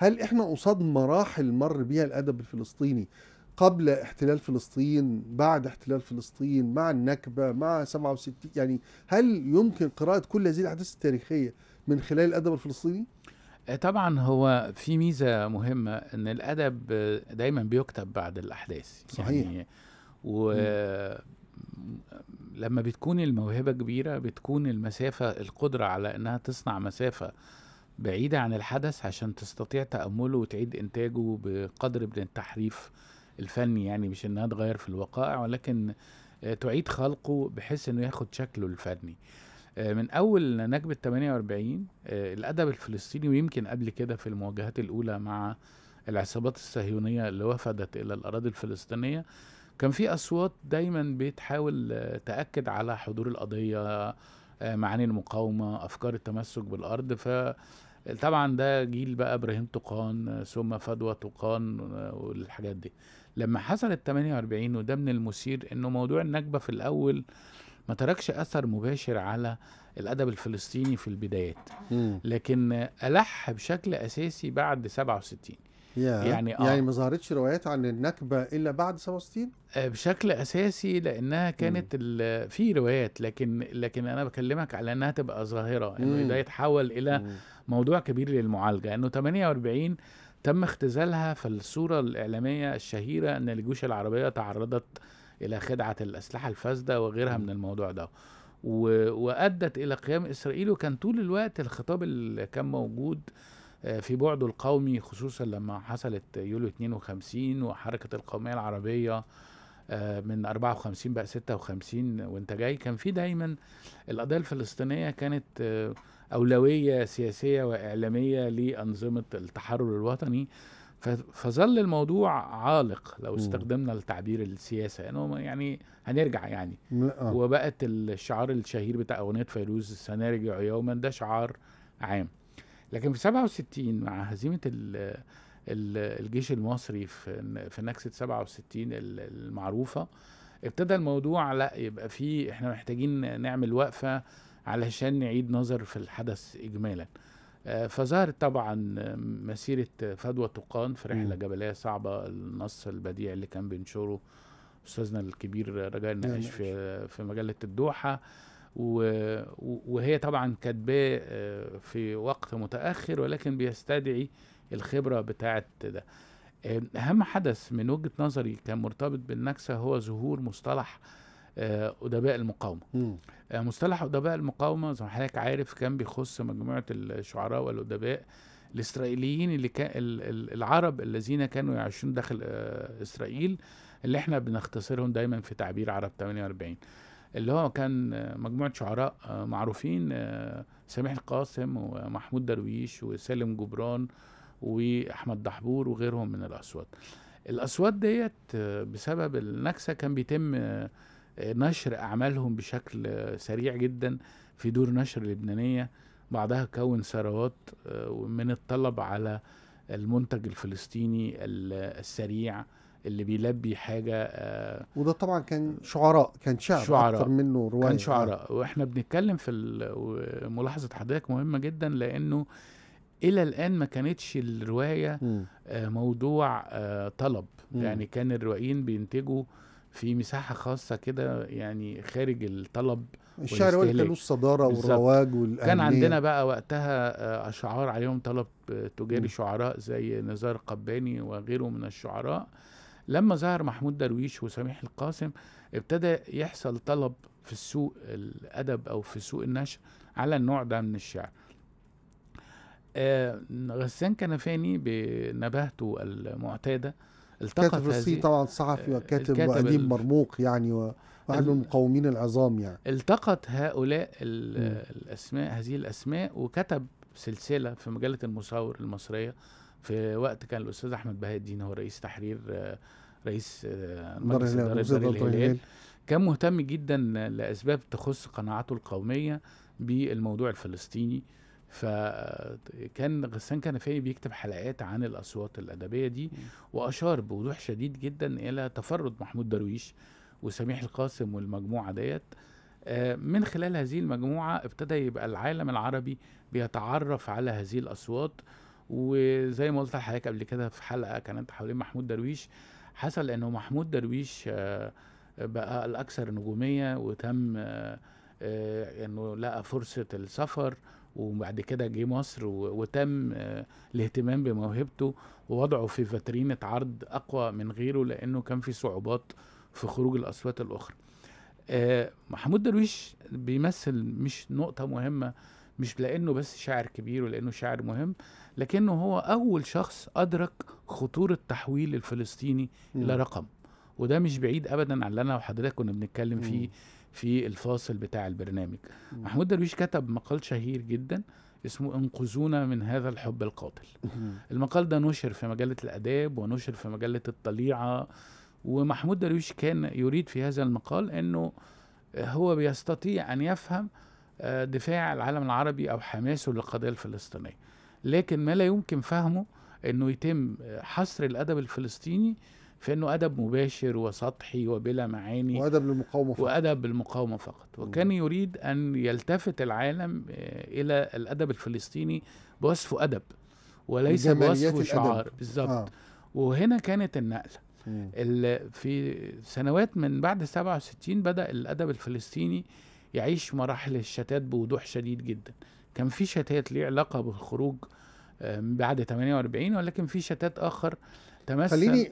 هل احنا قصاد مراحل مر بيها الادب الفلسطيني قبل احتلال فلسطين بعد احتلال فلسطين مع النكبه مع 67 يعني هل يمكن قراءه كل هذه الاحداث التاريخيه من خلال الادب الفلسطيني آه، طبعا هو في ميزه مهمه ان الادب دايما بيكتب بعد الاحداث صحيح يعني و لما بتكون الموهبه كبيره بتكون المسافه القدره على انها تصنع مسافه بعيدة عن الحدث عشان تستطيع تأمله وتعيد إنتاجه بقدر من التحريف الفني يعني مش إنها تغير في الوقائع ولكن آه، تعيد خلقه بحيث إنه ياخد شكله الفني آه، من أول نكبة 48 آه، الأدب الفلسطيني ويمكن قبل كده في المواجهات الأولى مع العصابات الصهيونية اللي وفدت إلى الأراضي الفلسطينية كان في أصوات دايما بتحاول تأكد على حضور القضية معاني المقاومة أفكار التمسك بالأرض ف طبعا ده جيل بقى ابراهيم تقان ثم فدوى تقان آه، والحاجات دي لما حصلت 48 وده من المثير انه موضوع النكبه في الاول ما تركش اثر مباشر على الادب الفلسطيني في البدايات لكن الح بشكل اساسي بعد 67 يعني آه يعني ما ظهرتش روايات عن النكبه الا بعد 67 آه بشكل اساسي لانها كانت آه، في روايات لكن لكن انا بكلمك على انها تبقى ظاهره انه ده يتحول الى مم. موضوع كبير للمعالجه انه 48 تم اختزالها في الصوره الاعلاميه الشهيره ان الجيوش العربيه تعرضت الى خدعه الاسلحه الفاسده وغيرها مم. من الموضوع ده وادت الى قيام اسرائيل وكان طول الوقت الخطاب اللي كان موجود آه، في بعده القومي خصوصا لما حصلت يوليو 52 وحركة القومية العربية آه، من 54 بقى 56 وانت جاي كان في دايما القضية الفلسطينية كانت آه، أولوية سياسية وإعلامية لأنظمة التحرر الوطني فظل الموضوع عالق لو استخدمنا التعبير السياسة يعني, يعني هنرجع يعني وبقت الشعار الشهير بتاع اغنيه فيروز سنرجع يوما ده شعار عام لكن في 67 مع هزيمه الجيش المصري في في نكسه 67 المعروفه ابتدى الموضوع لا يبقى في احنا محتاجين نعمل وقفه علشان نعيد نظر في الحدث اجمالا آه، فظهرت طبعا مسيرة فدوى تقان في رحلة جبلية صعبة النص البديع اللي كان بينشره أستاذنا الكبير رجاء النقاش نعم. في في مجلة الدوحة وهي طبعا كاتباه آه، في وقت متاخر ولكن بيستدعي الخبره بتاعه ده آه، اهم حدث من وجهه نظري كان مرتبط بالنكسه هو ظهور مصطلح آه، ادباء المقاومه م. مصطلح ادباء المقاومه زي ما حضرتك عارف كان بيخص مجموعه الشعراء والادباء الاسرائيليين اللي كان العرب الذين كانوا يعيشون داخل اسرائيل اللي احنا بنختصرهم دايما في تعبير عرب 48 اللي هو كان مجموعه شعراء معروفين آه، سميح القاسم ومحمود درويش وسالم جبران واحمد دحبور وغيرهم من الاصوات الاصوات ديت آه، بسبب النكسه كان بيتم آه، نشر اعمالهم بشكل سريع جدا في دور نشر لبنانيه بعضها كون ثروات من الطلب على المنتج الفلسطيني السريع اللي بيلبي حاجه آه، وده طبعا كان شعراء كان شعر شعراء اكتر منه روايه كان شعراء آه. واحنا بنتكلم في ملاحظه حضرتك مهمه جدا لانه الى الان ما كانتش الروايه آه موضوع آه، طلب م. يعني كان الروائيين بينتجوا في مساحه خاصه كده يعني خارج الطلب الشعر هو اللي له الصداره والرواج والأهمية. كان عندنا بقى وقتها اشعار عليهم طلب تجاري م. شعراء زي نزار قباني وغيره من الشعراء لما ظهر محمود درويش وسميح القاسم ابتدى يحصل طلب في السوق الادب او في سوق النشر على النوع ده من الشعر آه غسان كنفاني بنباهته المعتاده التقط كاتب هذه طبعا صحفي آه، وكاتب واديب مرموق يعني واحد من المقاومين العظام يعني التقط هؤلاء الاسماء هذه الاسماء وكتب سلسله في مجله المصور المصريه في وقت كان الاستاذ احمد بهاء الدين هو رئيس تحرير رئيس مجلس اداره كان مهتم جدا لاسباب تخص قناعاته القوميه بالموضوع الفلسطيني فكان غسان فيه بيكتب حلقات عن الاصوات الادبيه دي واشار بوضوح شديد جدا الى تفرد محمود درويش وسميح القاسم والمجموعه ديت آه، من خلال هذه المجموعه ابتدى يبقى العالم العربي بيتعرف على هذه الاصوات وزي ما قلت لحضرتك قبل كده في حلقه كانت حوالين محمود درويش حصل انه محمود درويش آه، آه، بقى الاكثر نجوميه وتم آه، انه لقى فرصه السفر وبعد كده جه مصر وتم الاهتمام بموهبته ووضعه في فترينة عرض اقوى من غيره لانه كان في صعوبات في خروج الاصوات الاخرى محمود درويش بيمثل مش نقطه مهمه مش لانه بس شاعر كبير ولانه شاعر مهم لكنه هو اول شخص ادرك خطوره تحويل الفلسطيني م. الى رقم وده مش بعيد ابدا عن اللي انا وحضرتك كنا بنتكلم فيه في الفاصل بتاع البرنامج م. محمود درويش كتب مقال شهير جدا اسمه انقذونا من هذا الحب القاتل المقال ده نشر في مجله الاداب ونشر في مجله الطليعه ومحمود درويش كان يريد في هذا المقال انه هو بيستطيع ان يفهم آه، دفاع العالم العربي أو حماسه للقضية الفلسطينية لكن ما لا يمكن فهمه أنه يتم آه، حصر الأدب الفلسطيني في أنه أدب مباشر وسطحي وبلا معاني وأدب للمقاومة فقط وأدب للمقاومة فقط وكان يريد أن يلتفت العالم آه، إلى الأدب الفلسطيني بوصفه أدب وليس بوصفه شعار بالظبط آه. وهنا كانت النقله في سنوات من بعد 67 بدا الادب الفلسطيني يعيش مراحل الشتات بوضوح شديد جدا كان في شتات ليه علاقة بالخروج آه، بعد 48 ولكن في شتات آخر تمثل خليني